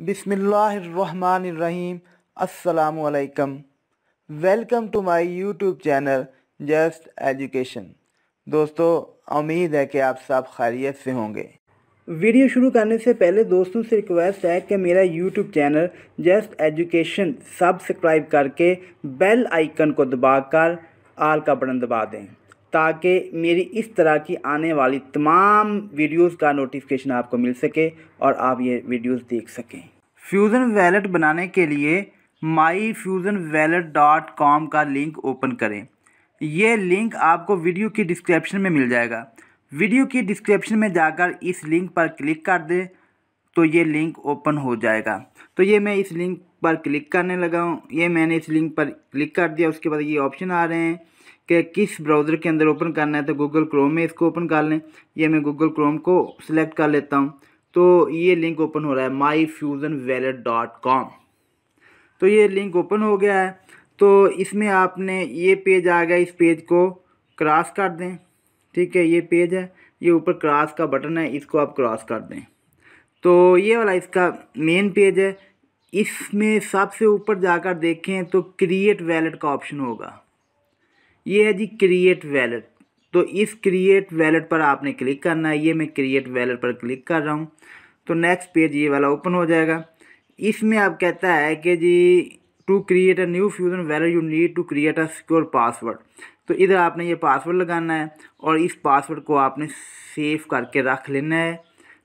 बिसमीम् अल्लाम welcome to my YouTube channel just education दोस्तों उम्मीद है कि आप सब खैरियत से होंगे वीडियो शुरू करने से पहले दोस्तों से रिक्वेस्ट है कि मेरा YouTube channel just education subscribe करके बेल आइकन को दबाकर आल का बटन दबा दें ताकि मेरी इस तरह की आने वाली तमाम वीडियोस का नोटिफिकेशन आपको मिल सके और आप ये वीडियोस देख सकें फ्यूज़न वैलेट बनाने के लिए my fusion wallet dot com का लिंक ओपन करें यह लिंक आपको वीडियो की डिस्क्रिप्शन में मिल जाएगा वीडियो की डिस्क्रिप्शन में जाकर इस लिंक पर क्लिक कर दें तो ये लिंक ओपन हो जाएगा तो ये मैं इस लिंक पर क्लिक करने लगा हूँ ये मैंने इस लिंक पर क्लिक कर दिया उसके बाद ये ऑप्शन आ रहे हैं कि किस ब्राउज़र के अंदर ओपन करना है तो गूगल क्रोम में इसको ओपन कर लें यह मैं गूगल क्रोम को सिलेक्ट कर लेता हूँ तो ये लिंक ओपन हो रहा है my fusion wallet dot com तो ये लिंक ओपन हो गया है तो इसमें आपने ये पेज आ गया इस पेज को क्रॉस कर दें ठीक है ये पेज है ये ऊपर क्रॉस का बटन है इसको आप क्रॉस कर दें तो ये वाला इसका मेन पेज है इसमें सबसे ऊपर जाकर देखें तो क्रिएट वैलेट का ऑप्शन होगा ये है जी क्रिएट वैलेट तो इस क्रिएट वैलेट पर आपने क्लिक करना है ये मैं क्रिएट वैलेट पर क्लिक कर रहा हूँ तो नेक्स्ट पेज ये वाला ओपन हो जाएगा इसमें आप कहता है कि जी to create a new fusion wallet you need to create a secure password तो इधर आपने ये पासवर्ड लगाना है और इस पासवर्ड को आपने सेव करके रख लेना है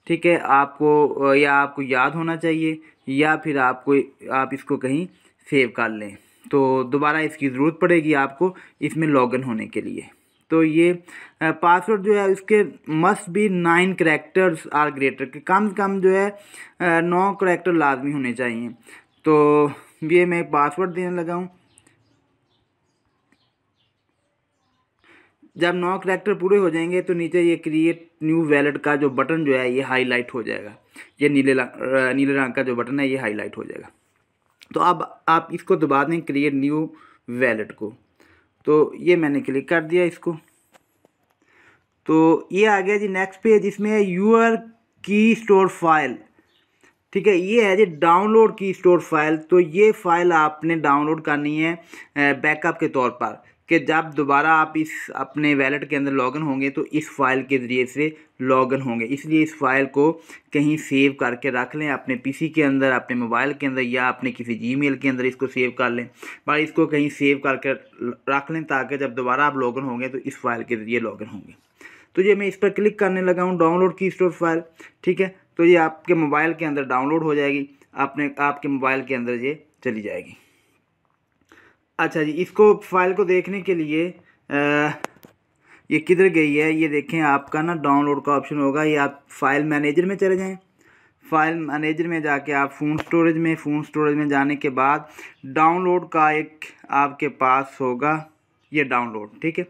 ठीक है आपको या आपको याद होना चाहिए या फिर आपको आप इसको कहीं सेव कर लें तो दोबारा इसकी ज़रूरत पड़ेगी आपको इसमें लॉगिन होने के लिए तो ये पासवर्ड जो है उसके must be nine characters or greater के कम से कम जो है नौ करेक्टर लाजमी होने चाहिए तो ये मैं पासवर्ड देने लगा हूँ जब नौ करेक्टर पूरे हो जाएंगे तो नीचे ये क्रिएट न्यू वैलेट का जो बटन जो है ये हाईलाइट हो जाएगा ये नीले नीले रंग का जो बटन है ये हाईलाइट हो जाएगा तो अब आप इसको दबा दें क्रिएट न्यू वैलेट को तो ये मैंने क्लिक कर दिया इसको तो ये आ गया जी नेक्स्ट पेज इसमें है यूर की स्टोर फाइल ठीक है ये है जी डाउनलोड की स्टोर फाइल तो ये फाइल आपने डाउनलोड करनी है बैकअप के तौर पर कि जब दोबारा आप इस अपने वैलेट के अंदर लॉगिन होंगे तो इस फाइल के ज़रिए से लॉगिन होंगे इसलिए इस फाइल को कहीं सेव करके रख लें अपने पीसी के अंदर अपने मोबाइल के अंदर या अपने किसी जीमेल के अंदर इसको सेव कर लें भाई इसको कहीं सेव करके रख लें ताकि जब दोबारा आप लॉगिन होंगे तो इस फाइल के ज़रिए लॉगिन होंगे तो ये मैं इस पर क्लिक करने लगा हूँ डाउनलोड की स्टोर फाइल ठीक है तो ये आपके मोबाइल के अंदर डाउनलोड हो जाएगी आपने आपके मोबाइल के अंदर ये चली जाएगी अच्छा जी इसको फाइल को देखने के लिए आ, ये किधर गई है ये देखें आपका ना डाउनलोड का ऑप्शन होगा ये आप फाइल मैनेजर में चले जाएं फाइल मैनेजर में जाके आप फ़ोन स्टोरेज में फ़ोन स्टोरेज में जाने के बाद डाउनलोड का एक आपके पास होगा ये डाउनलोड ठीक है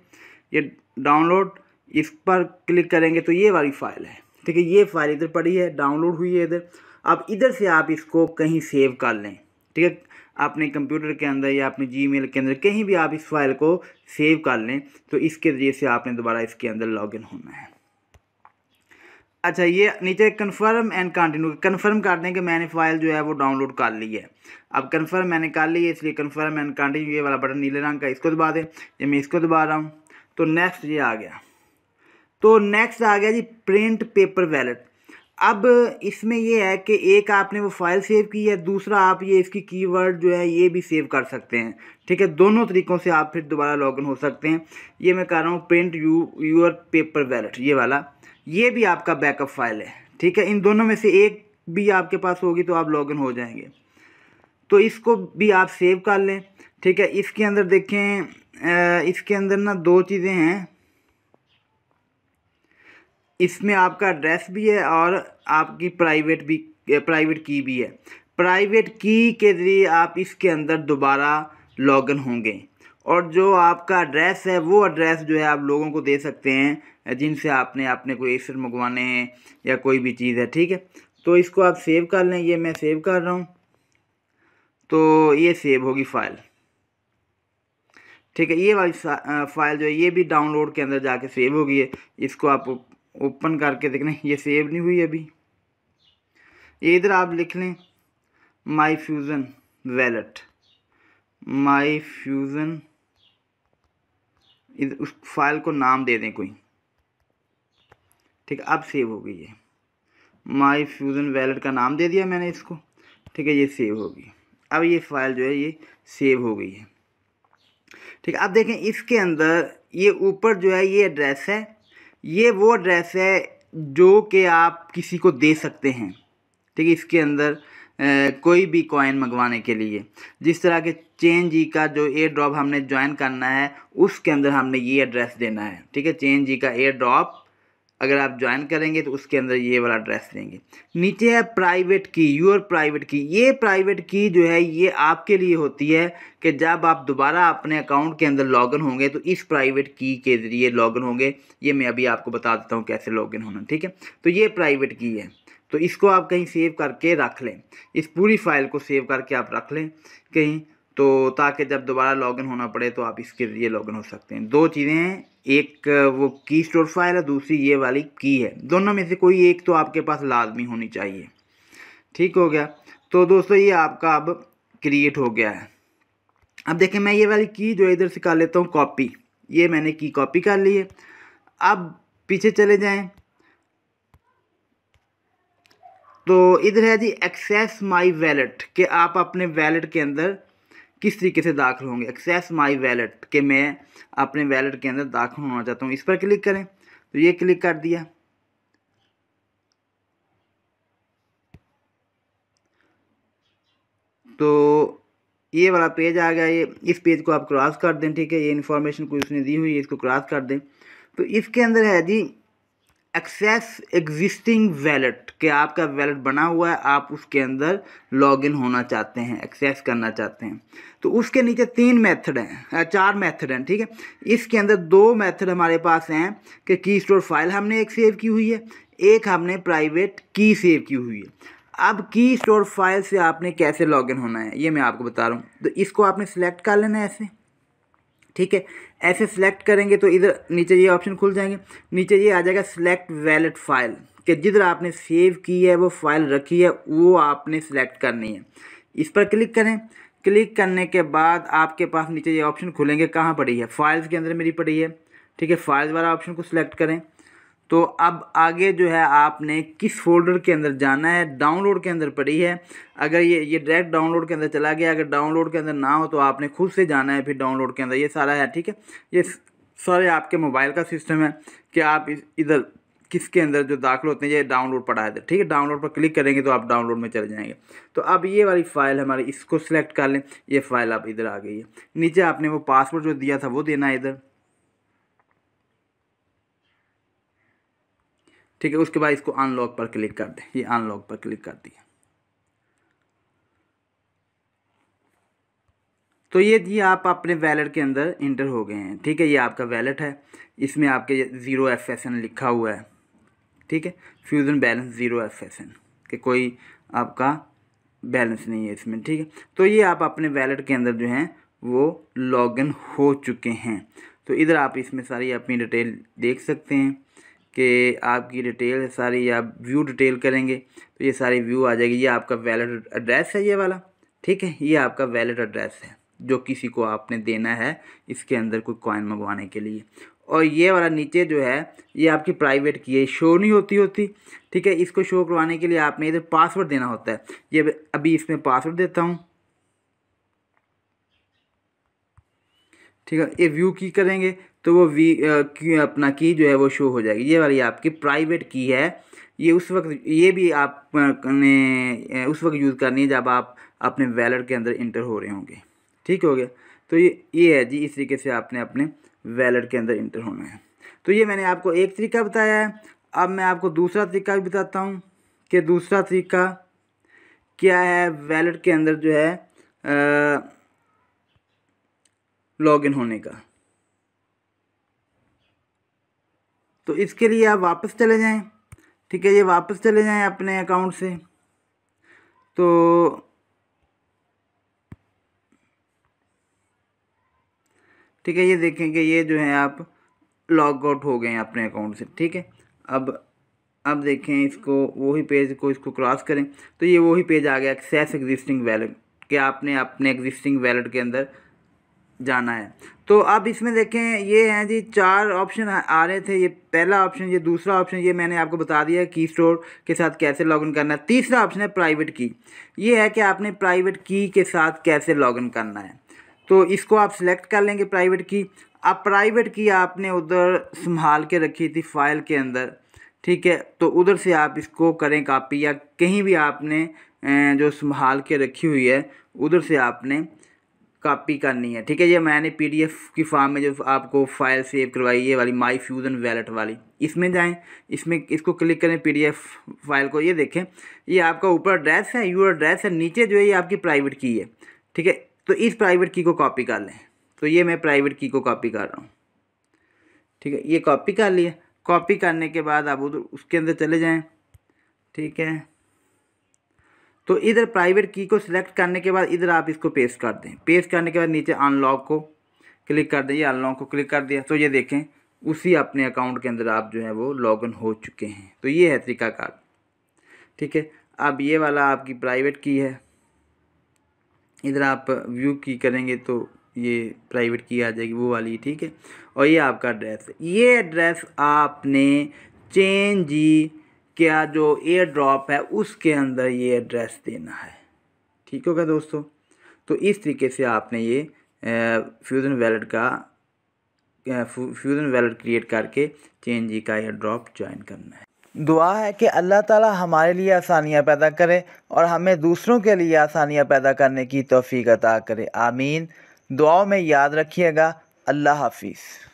ये डाउनलोड इस पर क्लिक करेंगे तो ये वाली फ़ाइल है ठीक है ये फाइल इधर पड़ी है डाउनलोड हुई है इधर अब इधर से आप इसको कहीं सेव कर लें ठीक है अपने कंप्यूटर के अंदर या अपने जी के अंदर कहीं भी आप इस फाइल को सेव कर लें तो इसके ज़रिए से आपने दोबारा इसके अंदर लॉग होना है अच्छा ये नीचे कन्फर्म एंड कंटिन्यू कन्फर्म कर दें कि मैंने फाइल जो है वो डाउनलोड कर ली है अब कन्फर्म मैंने कर ली है इसलिए कन्फर्म एंड कंटिन्यू ये वाला बटन नीले रंग का इसको दबा दें ये मैं इसको दबा रहा हूँ तो नेक्स्ट ये आ गया तो नेक्स्ट आ गया जी प्रिंट पेपर वैलेट अब इसमें यह है कि एक आपने वो फाइल सेव की है दूसरा आप ये इसकी कीवर्ड जो है ये भी सेव कर सकते हैं ठीक है दोनों तरीक़ों से आप फिर दोबारा लॉगिन हो सकते हैं ये मैं कह रहा हूँ print you your paper wallet ये वाला ये भी आपका बैकअप फाइल है ठीक है इन दोनों में से एक भी आपके पास होगी तो आप लॉगिन हो जाएंगे तो इसको भी आप सेव कर लें ठीक है इसके अंदर देखें इसके अंदर ना दो चीज़ें हैं इसमें आपका एड्रेस भी है और आपकी प्राइवेट भी प्राइवेट की भी है प्राइवेट की के ज़रिए आप इसके अंदर दोबारा लॉगिन होंगे और जो आपका एड्रेस है वो एड्रेस जो है आप लोगों को दे सकते हैं जिनसे आपने आपने कोई एसर मंगवाने हैं या कोई भी चीज़ है ठीक है तो इसको आप सेव कर लें ये मैं सेव कर रहा हूँ तो ये सेव होगी फ़ाइल ठीक है ये वाली फाइल जो है ये भी डाउनलोड के अंदर जाके सेव होगी इसको आप ओपन करके देख लें ये सेव नहीं हुई अभी इधर आप लिख लें my fusion wallet my fusion इधर उस फाइल को नाम दे दें कोई ठीक है अब सेव हो गई है माई फ्यूज़न वैलेट का नाम दे दिया मैंने इसको ठीक है ये सेव होगी अब ये फाइल जो है ये सेव हो गई है ठीक है अब देखें इसके अंदर ये ऊपर जो है ये एड्रेस है ये वो ड्रेस है जो कि आप किसी को दे सकते हैं ठीक है इसके अंदर आ, कोई भी कॉइन मंगवाने के लिए जिस तरह के चेन जी का जो एयर ड्रॉप हमने ज्वाइन करना है उसके अंदर हमने ये एड्रेस देना है ठीक है चेन जी का एयर ड्रॉप अगर आप ज्वाइन करेंगे तो उसके अंदर ये वाला एड्रेस लेंगे नीचे है प्राइवेट की योर प्राइवेट की ये प्राइवेट की जो है ये आपके लिए होती है कि जब आप दोबारा अपने अकाउंट के अंदर लॉगिन होंगे तो इस प्राइवेट की के ज़रिए लॉगिन होंगे ये मैं अभी आपको बता देता हूँ कैसे लॉगिन होना ठीक है तो ये प्राइवेट की है तो इसको आप कहीं सेव करके रख लें इस पूरी फाइल को सेव करके आप रख लें कहीं तो ताकि जब दोबारा लॉगिन होना पड़े तो आप इसके ज़रिए लॉगिन हो सकते हैं दो चीज़ें हैं एक वो की स्टोर फाइल है दूसरी ये वाली की है दोनों में से कोई एक तो आपके पास लाजमी होनी चाहिए ठीक हो गया तो दोस्तों ये आपका अब क्रिएट हो गया है अब देखें मैं ये वाली की जो इधर से कर लेता हूँ कॉपी ये मैंने की कॉपी कर ली है अब पीछे चले जाएं तो इधर है जी एक्सेस माय वैलेट कि आप अपने वैलेट के अंदर किस तरीके से दाखिल होंगे एक्सेस माई वैलेट के मैं अपने वैलेट के अंदर दाखिल होना चाहता हूँ इस पर क्लिक करें तो ये क्लिक कर दिया तो ये वाला पेज आ गया ये इस पेज को आप क्रॉस कर दें ठीक है ये इन्फॉर्मेशन कोई उसने दी हुई है इसको क्रॉस कर दें तो इसके अंदर है जी एक्सेस एग्जिस्टिंग वैलेट के आपका वैलेट बना हुआ है आप उसके अंदर लॉगिन होना चाहते हैं एक्सेस करना चाहते हैं तो उसके नीचे तीन मेथड हैं चार मेथड हैं ठीक है इसके अंदर दो मेथड हमारे पास हैं कि की स्टोर फाइल हमने एक सेव की हुई है एक हमने प्राइवेट की सेव की हुई है अब की स्टोर फाइल से आपने कैसे लॉगिन होना है ये मैं आपको बता रहा हूँ तो इसको आपने सेलेक्ट कर लेना है ऐसे ठीक है ऐसे सेलेक्ट करेंगे तो इधर नीचे ये ऑप्शन खुल जाएंगे नीचे ये आ जाएगा सिलेक्ट वैलेट फाइल कि जिधर आपने सेव की है वो फाइल रखी है वो आपने सेलेक्ट करनी है इस पर क्लिक करें क्लिक करने के बाद आपके पास नीचे ये ऑप्शन खुलेंगे कहाँ पड़ी है फाइल्स के अंदर मेरी पड़ी है ठीक है फाइल्स वाला ऑप्शन को सिलेक्ट करें तो अब आगे जो है आपने किस फोल्डर के अंदर जाना है डाउनलोड के अंदर पड़ी है अगर ये ये डायरेक्ट डाउनलोड के अंदर चला गया अगर डाउनलोड के अंदर ना हो तो आपने खुद से जाना है फिर डाउनलोड के अंदर ये सारा है ठीक है ये सारे आपके मोबाइल का सिस्टम है कि आप इधर किसके अंदर जो दाखिल होते हैं ये डाउनलोड पड़ा है ठीक है डाउनलोड पर क्लिक करेंगे तो आप डाउनलोड में चले जाएंगे तो अब ये वाली फ़ाइल हमारी इसको सिलेक्ट कर लें ये फ़ाइल आप इधर आ गई है नीचे आपने वो पासवर्ड जो दिया था वो देना है इधर ठीक है उसके बाद इसको अनलॉक पर क्लिक कर दें ये अनलॉक पर क्लिक कर दिया तो ये ये आप अपने वैलेट के अंदर इंटर हो गए हैं ठीक है ये आपका वैलेट है इसमें आपके ज़ीरो एफ एस एन लिखा हुआ है ठीक है fusion balance zero F S N कि कोई आपका बैलेंस नहीं है इसमें ठीक है तो ये आप अपने वैलेट के अंदर जो हैं वो लॉगिन हो चुके हैं तो इधर आप इसमें सारी अपनी डिटेल देख सकते हैं कि आपकी डिटेल सारी आप व्यू डिटेल करेंगे तो ये सारी व्यू आ जाएगी ये आपका वैलिड एड्रेस है ये वाला ठीक है ये आपका वैलिड एड्रेस है जो किसी को आपने देना है इसके अंदर कोई कॉइन मंगवाने के लिए और ये वाला नीचे जो है ये आपकी प्राइवेट की है शो नहीं होती होती ठीक है इसको शो करवाने के लिए आपने इधर पासवर्ड देना होता है ये अभी इसमें पासवर्ड देता हूँ ठीक है ये व्यू की करेंगे तो वो वी की अपना की जो है वो शो हो जाएगी ये वाली आपकी प्राइवेट की है ये उस वक्त ये भी आप ने उस वक्त यूज़ करनी है जब आप अपने वैलेट के अंदर इंटर हो रहे होंगे ठीक हो गया तो ये ये है जी इस तरीके से आपने अपने वैलेट के अंदर इंटर होना है तो ये मैंने आपको एक तरीका बताया है अब मैं आपको दूसरा तरीका भी बताता हूँ कि दूसरा तरीका क्या है वैलेट के अंदर जो है लॉगिन होने का तो इसके लिए आप वापस चले जाएं ठीक है ये वापस चले जाएं अपने अकाउंट से तो ठीक है ये देखें कि ये जो है आप लॉग आउट हो गए हैं अपने अकाउंट से ठीक है अब अब देखें इसको वही पेज को इसको क्रॉस करें तो ये वही पेज आ गया एक्सेस एग्जिस्टिंग वैलेट कि आपने अपने एग्जिस्टिंग वैलेट के अंदर जाना है तो अब इसमें देखें ये हैं जी चार ऑप्शन आ रहे थे ये पहला ऑप्शन ये दूसरा ऑप्शन ये मैंने आपको बता दिया की स्टोर के साथ कैसे लॉगिन करना है तीसरा ऑप्शन है प्राइवेट की ये है कि आपने प्राइवेट की के साथ कैसे लॉगिन करना है तो इसको आप सिलेक्ट कर लेंगे प्राइवेट की अब प्राइवेट की आपने उधर संभाल के रखी थी फाइल के अंदर ठीक है तो उधर से आप इसको करें कापी या कहीं भी आपने जो संभाल के रखी हुई है उधर से आपने कॉपी करनी है ठीक है ये मैंने पीडीएफ की फॉर्म में जो आपको फाइल सेव करवाई है वाली माई फ्यूज़न वैलेट वाली इसमें जाएं इसमें इसको क्लिक करें पीडीएफ फाइल को ये देखें ये आपका ऊपर एड्रेस है यूर एड्रेस है नीचे जो है ये आपकी प्राइवेट की है ठीक है तो इस प्राइवेट की को कॉपी कर लें तो ये मैं प्राइवेट की को कॉपी कर रहा हूँ ठीक है ये कॉपी कर लिए कॉपी करने के बाद आप उधर उसके अंदर चले जाएँ ठीक है तो इधर प्राइवेट की को सिलेक्ट करने के बाद इधर आप इसको पेस्ट कर दें पेस्ट करने के बाद नीचे अनलॉक को क्लिक कर दें ये अनलॉक को क्लिक कर दिया तो ये देखें उसी अपने अकाउंट के अंदर आप जो है वो लॉगिन हो चुके हैं तो ये है तरीकाकार ठीक है अब ये वाला आपकी प्राइवेट की है इधर आप व्यू की करेंगे तो ये प्राइवेट की आ जाएगी वो वाली ठीक है और ये आपका एड्रेस ये एड्रेस आपने चेंज जी क्या जो एयर ड्रॉप है उसके अंदर ये एड्रेस देना है ठीक होगा दोस्तों तो इस तरीके से आपने ये फ्यूज़न वैलेट का फ्यूज़न वैलेट क्रिएट करके चेंज जी e का एयर ड्रॉप ज्वाइन करना है दुआ है कि अल्लाह ताला हमारे लिए आसानियाँ पैदा करे और हमें दूसरों के लिए आसानियाँ पैदा करने की तोफ़ी अदा करे आमीन दुआओं में याद रखिएगा अल्लाह हाफिज़